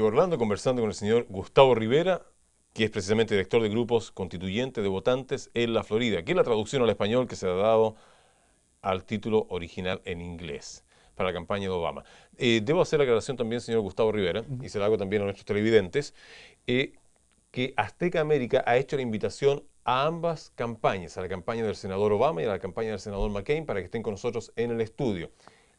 Orlando conversando con el señor Gustavo Rivera, que es precisamente director de grupos constituyentes de votantes en la Florida, que es la traducción al español que se ha dado al título original en inglés para la campaña de Obama. Eh, debo hacer la aclaración también, señor Gustavo Rivera, y se la hago también a nuestros televidentes, eh, que Azteca América ha hecho la invitación a ambas campañas, a la campaña del senador Obama y a la campaña del senador McCain, para que estén con nosotros en el estudio.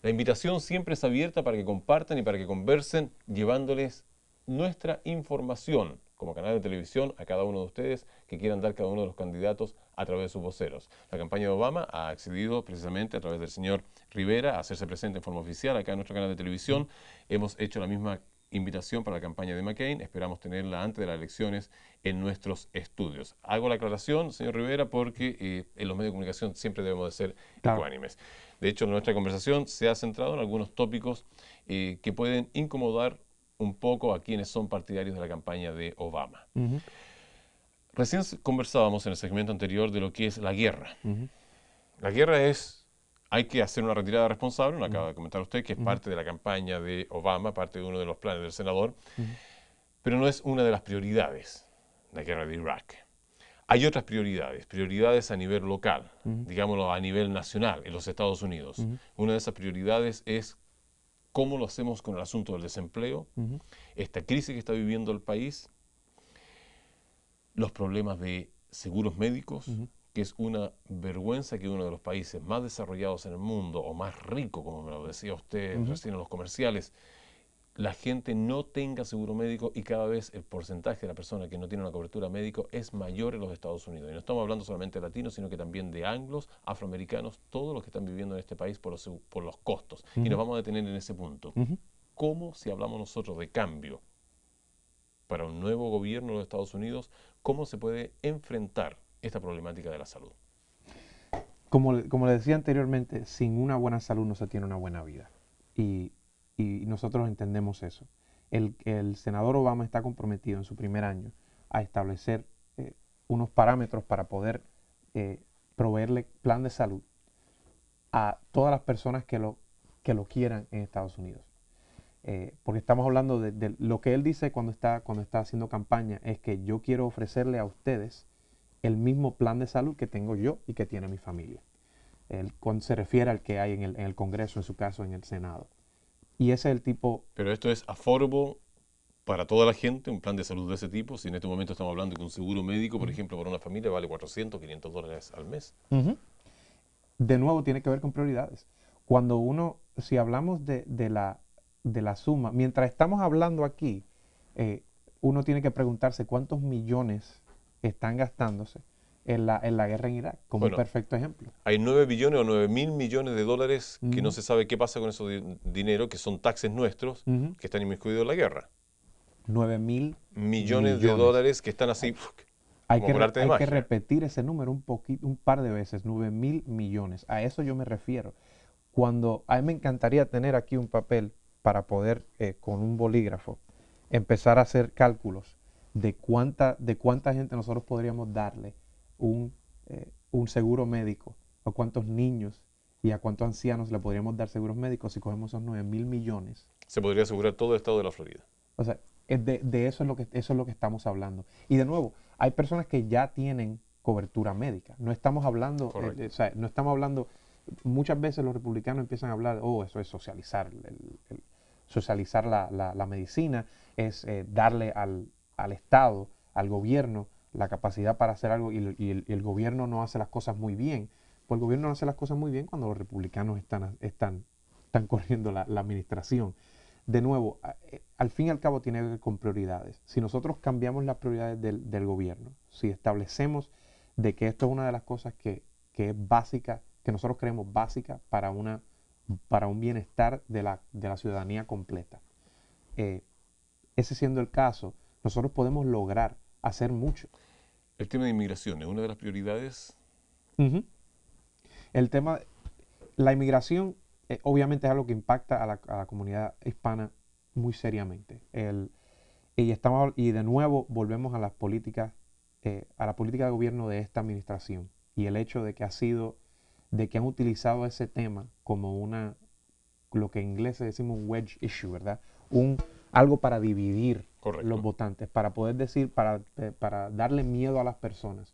La invitación siempre es abierta para que compartan y para que conversen, llevándoles nuestra información como canal de televisión a cada uno de ustedes que quieran dar cada uno de los candidatos a través de sus voceros. La campaña de Obama ha accedido precisamente a través del señor Rivera a hacerse presente en forma oficial acá en nuestro canal de televisión. Hemos hecho la misma invitación para la campaña de McCain. Esperamos tenerla antes de las elecciones en nuestros estudios. Hago la aclaración, señor Rivera, porque eh, en los medios de comunicación siempre debemos de ser ecuánimes. De hecho, nuestra conversación se ha centrado en algunos tópicos eh, que pueden incomodar un poco a quienes son partidarios de la campaña de Obama. Recién conversábamos en el segmento anterior de lo que es la guerra. La guerra es hay que hacer una retirada responsable, lo acaba de comentar usted, que es parte de la campaña de Obama, parte de uno de los planes del senador, pero no es una de las prioridades, la guerra de Irak. Hay otras prioridades, prioridades a nivel local, digámoslo a nivel nacional, en los Estados Unidos. Una de esas prioridades es cómo lo hacemos con el asunto del desempleo, esta crisis que está viviendo el país, los problemas de seguros médicos, que es una vergüenza que uno de los países más desarrollados en el mundo, o más rico, como me lo decía usted recién en los comerciales, la gente no tenga seguro médico y cada vez el porcentaje de la persona que no tiene una cobertura médico es mayor en los Estados Unidos. Y no estamos hablando solamente de latinos, sino que también de anglos, afroamericanos, todos los que están viviendo en este país por los, por los costos. Y nos vamos a detener en ese punto. ¿Cómo, si hablamos nosotros de cambio para un nuevo gobierno de los Estados Unidos, cómo se puede enfrentar esta problemática de la salud. Como, le decía anteriormente, sin una buena salud no se tiene una buena vida. Y, nosotros entendemos eso. El, senador Obama está comprometido en su primer año a establecer eh, unos parámetros para poder eh, proveerle plan de salud a todas las personas que lo, que lo quieran en Estados Unidos. Eh, porque estamos hablando de, lo que él dice cuando está, cuando está haciendo campaña, es que yo quiero ofrecerle a ustedes el mismo plan de salud que tengo yo y que tiene mi familia. El, cuando se refiere al que hay en el, en el, Congreso, en su caso, en el Senado. Y ese es el tipo... Pero esto es aforbo para toda la gente, un plan de salud de ese tipo. Si en este momento estamos hablando que un seguro médico, por ejemplo, para una familia vale 400, 500 dólares al mes. De nuevo, tiene que ver con prioridades. Cuando uno, si hablamos de, de la, de la suma, mientras estamos hablando aquí, eh, uno tiene que preguntarse cuántos millones están gastándose en la, guerra en Irak, como un perfecto ejemplo. Hay 9 billones o 9 mil millones de dólares que no se sabe qué pasa con esos dinero, que son taxes nuestros, que están inmiscuidos en la guerra. 9 mil millones, de dólares que están así. Hay, que, hay que repetir ese número un, poquito, un par de veces, 9 mil millones. A eso yo me refiero. Cuando a mí me encantaría tener aquí un papel para poder eh, con un bolígrafo empezar a hacer cálculos de cuánta, de cuánta gente nosotros podríamos darle eh, un, seguro médico, a cuántos niños y a cuántos ancianos le podríamos dar seguros médicos si cogemos esos 9 mil millones. Se podría asegurar todo el estado de la Florida. O sea, de, de, eso, es lo que, eso es lo que estamos hablando. Y de nuevo, hay personas que ya tienen cobertura médica. No estamos hablando, eh, o sea, no estamos hablando, muchas veces los republicanos empiezan a hablar, oh, eso es socializar, el, socializar la, medicina, es eh, darle al, al Estado, al gobierno, la capacidad para hacer algo y el, gobierno no hace las cosas muy bien. Pues el gobierno no hace las cosas muy bien cuando los republicanos están, están, están corriendo la, administración. De nuevo, eh, al fin y al cabo tiene que ver con prioridades. Si nosotros cambiamos las prioridades del, gobierno, si establecemos de que esto es una de las cosas que, es básica, que nosotros creemos básica para, una, para un bienestar de la, ciudadanía completa. Eh, ese siendo el caso, nosotros podemos lograr hacer mucho. El tema de inmigración es una de las prioridades. El tema, la inmigración eh, obviamente es algo que impacta a la, comunidad hispana muy seriamente. El, y, estamos, y de nuevo volvemos a las políticas, eh, a la política de gobierno de esta administración y el hecho de que ha sido, de que han utilizado ese tema como una, lo que en inglés decimos un wedge issue, ¿verdad? Un, algo para dividir los votantes, para poder decir, para, eh, para darle miedo a las personas.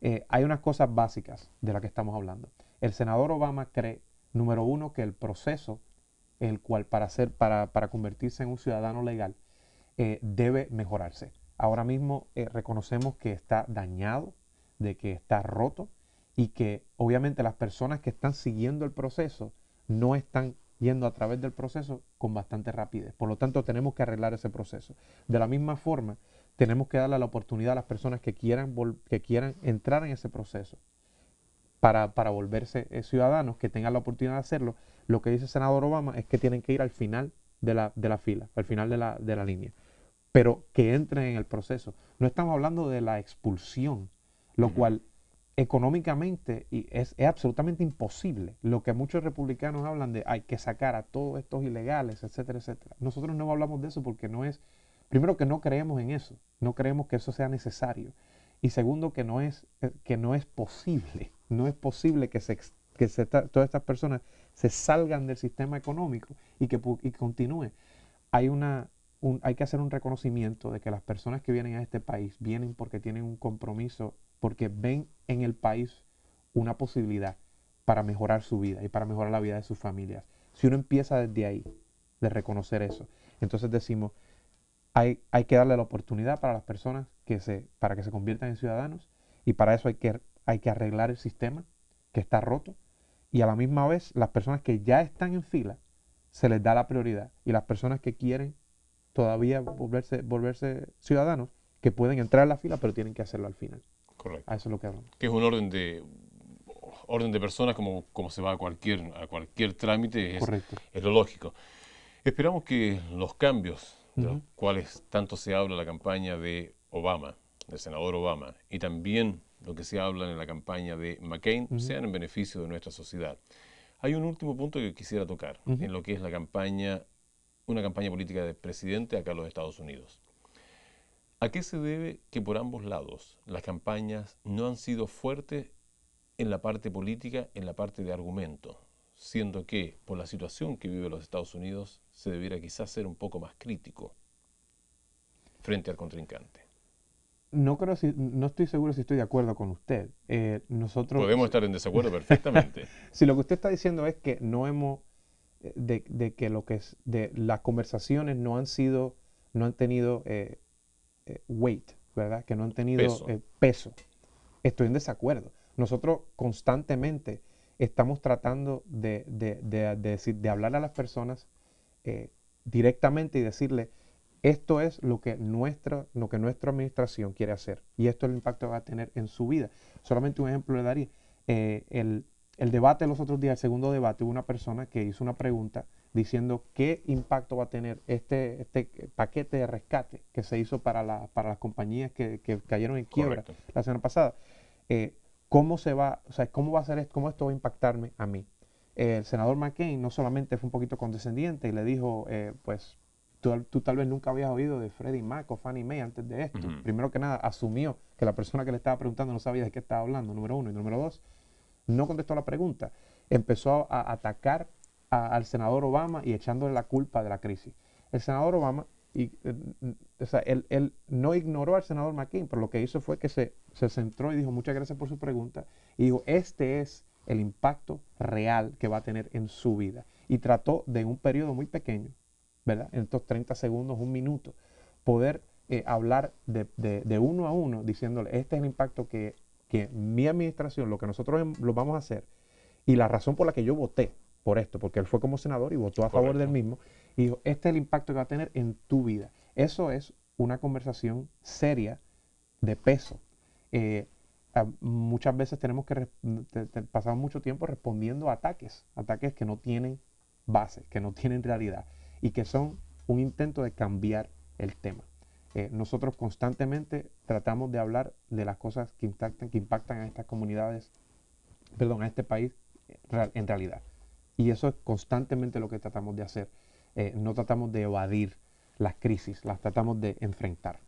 Eh, hay unas cosas básicas de las que estamos hablando. El senador Obama cree, número uno, que el proceso, el cual para, para, convertirse en un ciudadano legal, eh, debe mejorarse. Ahora mismo reconocemos que está dañado, de que está roto y que obviamente las personas que están siguiendo el proceso no están yendo a través del proceso con bastante rapidez. Por lo tanto, tenemos que arreglar ese proceso. De la misma forma, tenemos que darle la oportunidad a las personas que quieran, que quieran entrar en ese proceso para, volverse eh, ciudadanos, que tengan la oportunidad de hacerlo. Lo que dice el senador Obama es que tienen que ir al final de la, fila, al final de la, línea, pero que entren en el proceso. No estamos hablando de la expulsión, lo cual económicamente y es, absolutamente imposible. Lo que muchos republicanos hablan de hay que sacar a todos estos ilegales, etcétera, etcétera. Nosotros no hablamos de eso porque no es, primero que no creemos en eso, no creemos que eso sea necesario. Y segundo que no es, eh, que no es posible, no es posible que, se, que se, todas estas personas se salgan del sistema económico y que continúe. Hay una, hay que hacer un reconocimiento de que las personas que vienen a este país vienen porque tienen un compromiso porque ven en el país una posibilidad para mejorar su vida y para mejorar la vida de sus familias. Si uno empieza desde ahí, de reconocer eso, entonces decimos, hay, que darle la oportunidad para las personas que se, para que se conviertan en ciudadanos y para eso hay que, hay que arreglar el sistema que está roto y a la misma vez las personas que ya están en fila se les da la prioridad y las personas que quieren todavía volverse, volverse ciudadanos que pueden entrar a la fila pero tienen que hacerlo al final. Correcto. que es un orden de orden de personas como, como se va a cualquier, a cualquier trámite, es, lo lógico. Esperamos que los cambios de los cuales tanto se habla en la campaña de Obama, del senador Obama, y también lo que se habla en la campaña de McCain, sean en beneficio de nuestra sociedad. Hay un último punto que quisiera tocar en lo que es la campaña, una campaña política de presidente acá en los Estados Unidos. ¿A qué se debe que por ambos lados las campañas no han sido fuertes en la parte política, en la parte de argumento? Siendo que por la situación que vive los Estados Unidos se debiera quizás ser un poco más crítico frente al contrincante. No, creo si, no estoy seguro si estoy de acuerdo con usted. Eh, nosotros, Podemos estar en desacuerdo perfectamente. si lo que usted está diciendo es que no hemos, eh, de, que lo que de las conversaciones no han sido, no han tenido eh, eh, weight, ¿verdad? Que no han tenido eh, peso. Estoy en desacuerdo. Nosotros constantemente estamos tratando de, de, de, hablar a las personas eh, directamente y decirle, esto es lo que, nuestra, lo que nuestra administración quiere hacer y esto es el impacto que va a tener en su vida. Solamente un ejemplo le daría. El, el, debate los otros días, el segundo debate, hubo una persona que hizo una pregunta diciendo qué impacto va a tener este, este paquete de rescate que se hizo para, para las compañías que, cayeron en quiebra la semana pasada. Eh, ¿Cómo se va, cómo va a ser esto, cómo esto va a impactarme a mí? el senador McCain no solamente fue un poquito condescendiente y le dijo, eh, pues tú, tal vez nunca habías oído de Freddie Mac o Fannie Mae antes de esto. Primero que nada, asumió que la persona que le estaba preguntando no sabía de qué estaba hablando, número uno. Y número dos, no contestó la pregunta. Empezó a atacar al senador Obama y echándole la culpa de la crisis. El senador Obama, eh, o sea, él, no ignoró al senador McCain, pero lo que hizo fue que se, centró y dijo muchas gracias por su pregunta y dijo, este es el impacto real que va a tener en su vida. Y trató de un periodo muy pequeño, ¿verdad? En estos 30 segundos, un minuto, poder eh, hablar de, uno a uno diciéndole, este es el impacto que mi administración, lo que nosotros lo vamos a hacer y la razón por la que yo voté por esto, porque él fue como senador y votó a favor del mismo y dijo, este es el impacto que va a tener en tu vida. Eso es una conversación seria de peso. Eh, muchas veces tenemos que pasar pasamos mucho tiempo respondiendo a ataques, ataques que no tienen base, que no tienen realidad y que son un intento de cambiar el tema. Eh, nosotros constantemente tratamos de hablar de las cosas que impactan, que impactan a estas comunidades, perdón, a este país eh, en realidad. Y eso es constantemente lo que tratamos de hacer. Eh, no tratamos de evadir las crisis, las tratamos de enfrentar.